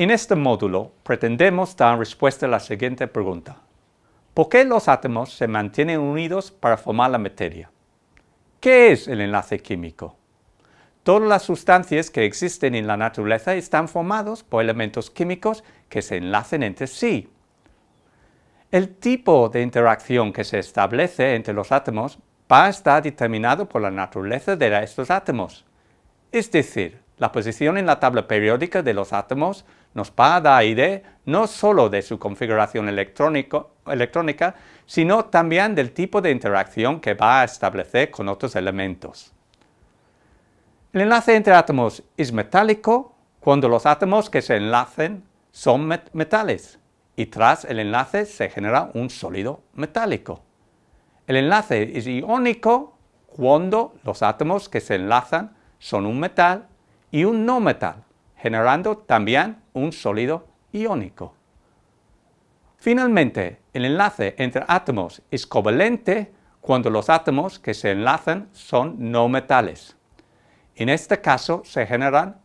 En este módulo pretendemos dar respuesta a la siguiente pregunta. ¿Por qué los átomos se mantienen unidos para formar la materia? ¿Qué es el enlace químico? Todas las sustancias que existen en la naturaleza están formadas por elementos químicos que se enlacen entre sí. El tipo de interacción que se establece entre los átomos va a estar determinado por la naturaleza de estos átomos. Es decir, la posición en la tabla periódica de los átomos nos va a dar idea no solo de su configuración electrónica, sino también del tipo de interacción que va a establecer con otros elementos. El enlace entre átomos es metálico cuando los átomos que se enlacen son metales y tras el enlace se genera un sólido metálico. El enlace es iónico cuando los átomos que se enlazan son un metal y un no metal generando también un sólido iónico. Finalmente, el enlace entre átomos es covalente cuando los átomos que se enlazan son no metales. En este caso se generan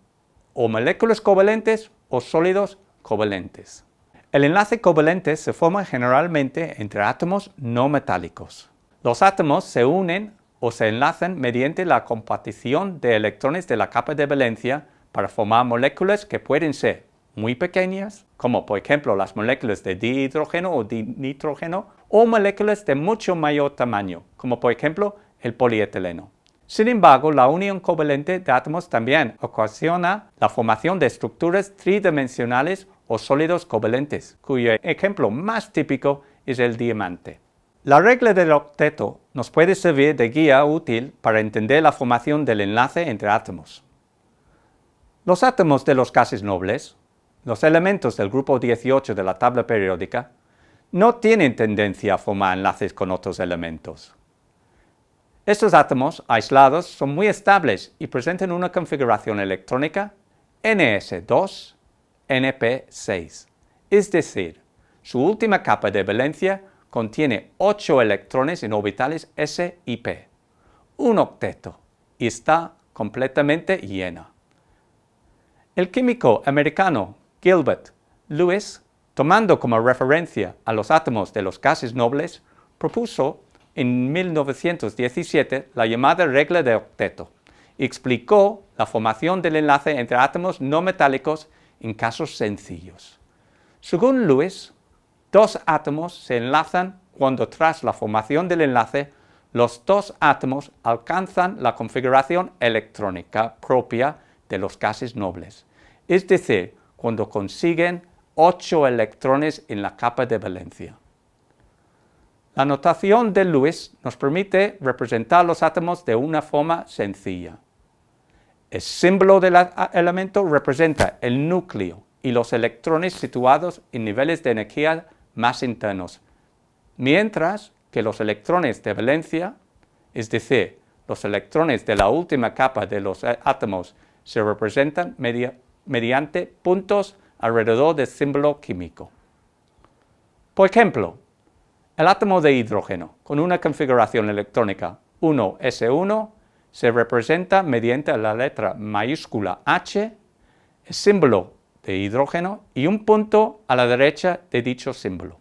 o moléculas covalentes o sólidos covalentes. El enlace covalente se forma generalmente entre átomos no metálicos. Los átomos se unen o se enlazan mediante la compartición de electrones de la capa de valencia para formar moléculas que pueden ser muy pequeñas, como por ejemplo las moléculas de dihidrógeno o nitrógeno, o moléculas de mucho mayor tamaño, como por ejemplo el polietileno. Sin embargo, la unión covalente de átomos también ocasiona la formación de estructuras tridimensionales o sólidos covalentes, cuyo ejemplo más típico es el diamante. La regla del octeto nos puede servir de guía útil para entender la formación del enlace entre átomos. Los átomos de los gases nobles, los elementos del grupo 18 de la tabla periódica, no tienen tendencia a formar enlaces con otros elementos. Estos átomos aislados son muy estables y presentan una configuración electrónica NS2-NP6, es decir, su última capa de valencia contiene 8 electrones en orbitales S y P, un octeto, y está completamente llena. El químico americano Gilbert Lewis, tomando como referencia a los átomos de los gases nobles, propuso en 1917 la llamada regla de octeto y explicó la formación del enlace entre átomos no metálicos en casos sencillos. Según Lewis, dos átomos se enlazan cuando tras la formación del enlace los dos átomos alcanzan la configuración electrónica propia de los gases nobles, es decir, cuando consiguen 8 electrones en la capa de valencia. La notación de Lewis nos permite representar los átomos de una forma sencilla. El símbolo del elemento representa el núcleo y los electrones situados en niveles de energía más internos, mientras que los electrones de valencia, es decir, los electrones de la última capa de los eh, átomos se representan mediante puntos alrededor del símbolo químico. Por ejemplo, el átomo de hidrógeno con una configuración electrónica 1s1 se representa mediante la letra mayúscula H, el símbolo de hidrógeno y un punto a la derecha de dicho símbolo.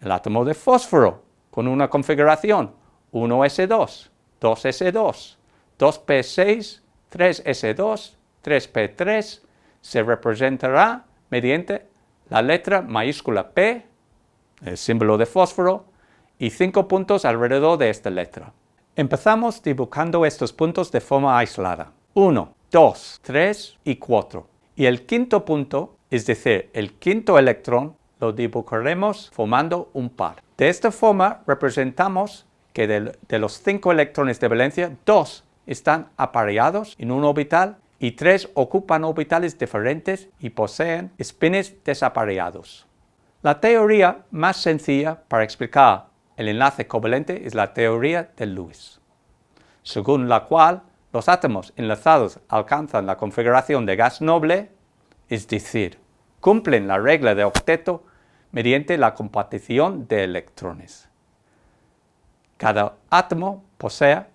El átomo de fósforo con una configuración 1s2, 2s2, 2p6 3S2, 3P3 se representará mediante la letra mayúscula P, el símbolo de fósforo, y cinco puntos alrededor de esta letra. Empezamos dibujando estos puntos de forma aislada. 1, 2, 3 y 4. Y el quinto punto, es decir, el quinto electrón, lo dibujaremos formando un par. De esta forma representamos que de los cinco electrones de valencia, dos están apareados en un orbital y tres ocupan orbitales diferentes y poseen espines desapareados. La teoría más sencilla para explicar el enlace covalente es la teoría de Lewis, según la cual los átomos enlazados alcanzan la configuración de gas noble, es decir, cumplen la regla de octeto mediante la compartición de electrones. Cada átomo posee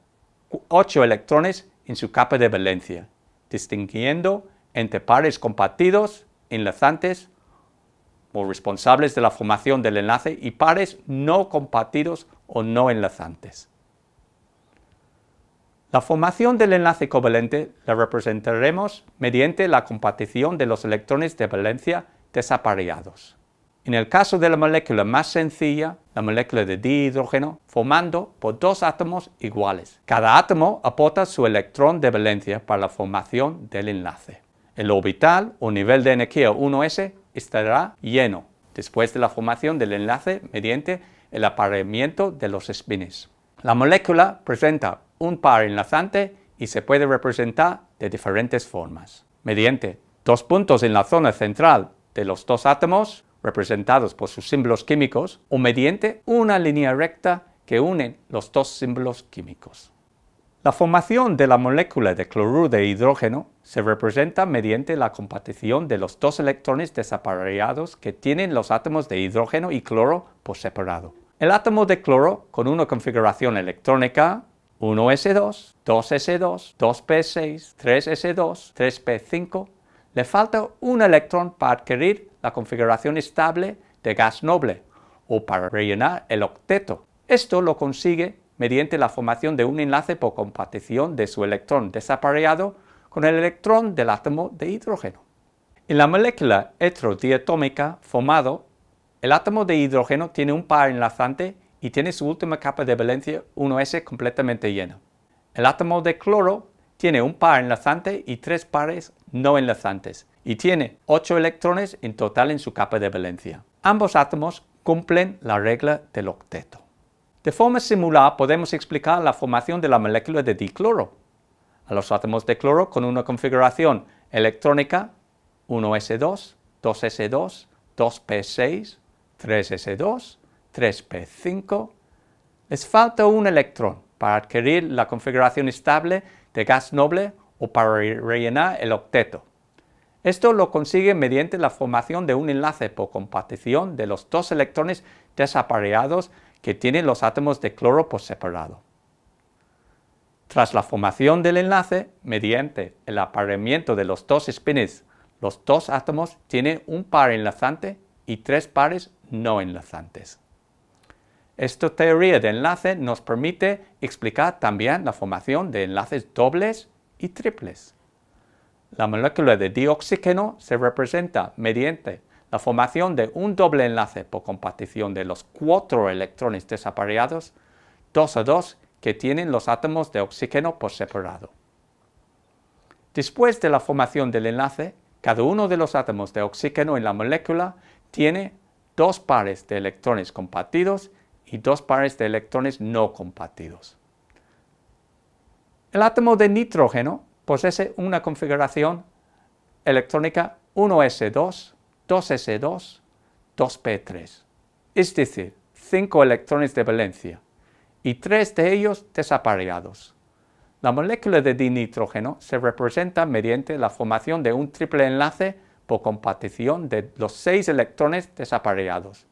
8 electrones en su capa de valencia, distinguiendo entre pares compartidos, enlazantes o responsables de la formación del enlace y pares no compartidos o no enlazantes. La formación del enlace covalente la representaremos mediante la compartición de los electrones de valencia desapareados. En el caso de la molécula más sencilla, la molécula de dihidrógeno, formando por dos átomos iguales. Cada átomo aporta su electrón de valencia para la formación del enlace. El orbital o nivel de energía 1s estará lleno después de la formación del enlace mediante el apareamiento de los espines. La molécula presenta un par enlazante y se puede representar de diferentes formas. Mediante dos puntos en la zona central de los dos átomos, representados por sus símbolos químicos, o mediante una línea recta que une los dos símbolos químicos. La formación de la molécula de cloruro de hidrógeno se representa mediante la compartición de los dos electrones desapareados que tienen los átomos de hidrógeno y cloro por separado. El átomo de cloro con una configuración electrónica 1s2, 2s2, 2p6, 3s2, 3p5 le falta un electrón para adquirir la configuración estable de gas noble o para rellenar el octeto. Esto lo consigue mediante la formación de un enlace por compartición de su electrón desapareado con el electrón del átomo de hidrógeno. En la molécula heterodiatómica formado, el átomo de hidrógeno tiene un par enlazante y tiene su última capa de valencia 1s completamente llena. El átomo de cloro tiene un par enlazante y tres pares no enlazantes, y tiene 8 electrones en total en su capa de valencia. Ambos átomos cumplen la regla del octeto. De forma similar podemos explicar la formación de la molécula de dicloro. A los átomos de cloro con una configuración electrónica 1s2, 2s2, 2p6, 3s2, 3p5, les falta un electrón para adquirir la configuración estable de gas noble o para rellenar el octeto. Esto lo consigue mediante la formación de un enlace por compartición de los dos electrones desapareados que tienen los átomos de cloro por separado. Tras la formación del enlace, mediante el apareamiento de los dos spins, los dos átomos tienen un par enlazante y tres pares no enlazantes. Esta teoría de enlace nos permite explicar también la formación de enlaces dobles y triples. La molécula de dioxígeno se representa mediante la formación de un doble enlace por compartición de los cuatro electrones desapareados, dos a dos, que tienen los átomos de oxígeno por separado. Después de la formación del enlace, cada uno de los átomos de oxígeno en la molécula tiene dos pares de electrones compartidos y dos pares de electrones no compartidos. El átomo de nitrógeno posee pues una configuración electrónica 1S2, 2S2, 2P3, es decir, 5 electrones de valencia y tres de ellos desapareados. La molécula de dinitrógeno se representa mediante la formación de un triple enlace por compartición de los seis electrones desapareados,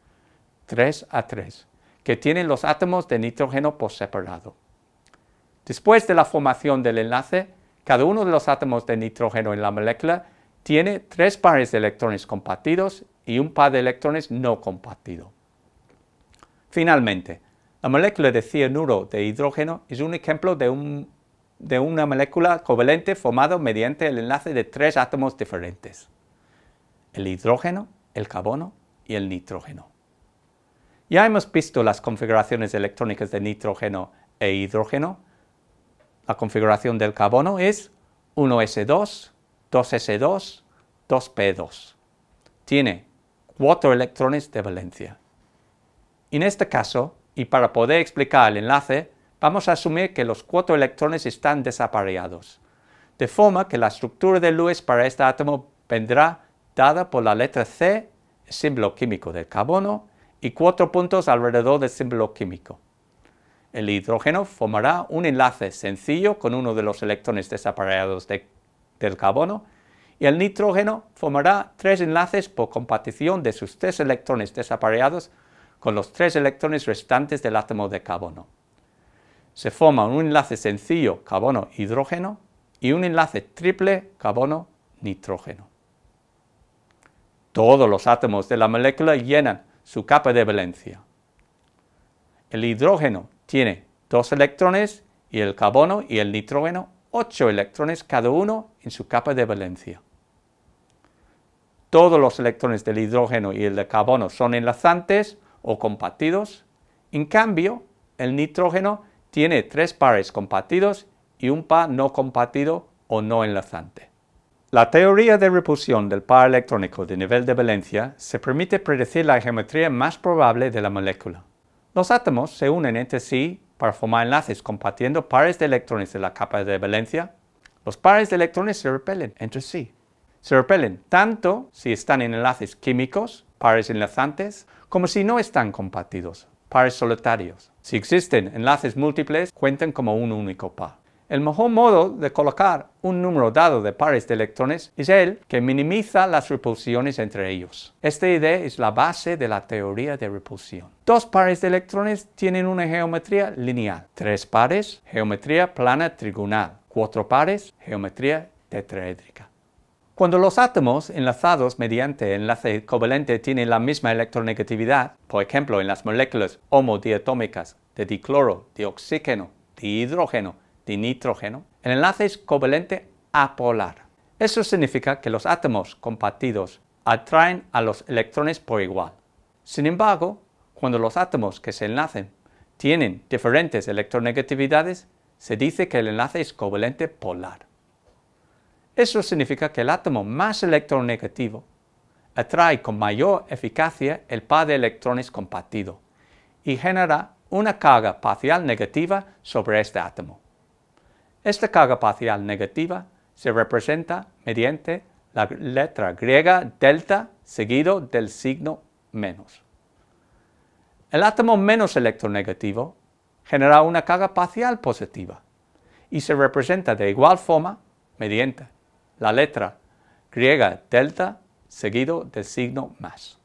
3 a 3, que tienen los átomos de nitrógeno por separado. Después de la formación del enlace, cada uno de los átomos de nitrógeno en la molécula tiene tres pares de electrones compartidos y un par de electrones no compartido. Finalmente, la molécula de cianuro de hidrógeno es un ejemplo de, de una molécula covalente formada mediante el enlace de tres átomos diferentes, el hidrógeno, el carbono y el nitrógeno. Ya hemos visto las configuraciones electrónicas de nitrógeno e hidrógeno la configuración del carbono es 1s2, 2s2, 2p2. Tiene cuatro electrones de valencia. En este caso, y para poder explicar el enlace, vamos a asumir que los cuatro electrones están desapareados, de forma que la estructura de Lewis para este átomo vendrá dada por la letra C, símbolo químico del carbono, y cuatro puntos alrededor del símbolo químico. El hidrógeno formará un enlace sencillo con uno de los electrones desapareados del carbono y el nitrógeno formará tres enlaces por compartición de sus tres electrones desapareados con los tres electrones restantes del átomo de carbono. Se forma un enlace sencillo carbono-hidrógeno y un enlace triple carbono-nitrógeno. Todos los átomos de la molécula llenan su capa de valencia. El hidrógeno tiene dos electrones y el carbono y el nitrógeno ocho electrones cada uno en su capa de valencia. Todos los electrones del hidrógeno y el de carbono son enlazantes o compartidos. En cambio, el nitrógeno tiene tres pares compartidos y un par no compartido o no enlazante. La teoría de repulsión del par electrónico de nivel de valencia se permite predecir la geometría más probable de la molécula. Los átomos se unen entre sí para formar enlaces compartiendo pares de electrones de la capa de valencia. Los pares de electrones se repelen entre sí. Se repelen tanto si están en enlaces químicos, pares enlazantes, como si no están compartidos, pares solitarios. Si existen enlaces múltiples, cuentan como un único par. El mejor modo de colocar un número dado de pares de electrones es el que minimiza las repulsiones entre ellos. Esta idea es la base de la teoría de repulsión. Dos pares de electrones tienen una geometría lineal, tres pares, geometría plana trigonal, cuatro pares, geometría tetraédrica. Cuando los átomos enlazados mediante enlace covalente tienen la misma electronegatividad, por ejemplo en las moléculas homodiatómicas de dicloro, dioxígeno, dihidrógeno, de nitrógeno, el enlace es covalente apolar. Eso significa que los átomos compartidos atraen a los electrones por igual. Sin embargo, cuando los átomos que se enlacen tienen diferentes electronegatividades, se dice que el enlace es covalente polar. Eso significa que el átomo más electronegativo atrae con mayor eficacia el par de electrones compartido y genera una carga parcial negativa sobre este átomo. Esta carga parcial negativa se representa mediante la letra griega delta seguido del signo menos. El átomo menos electronegativo genera una carga parcial positiva y se representa de igual forma mediante la letra griega delta seguido del signo más.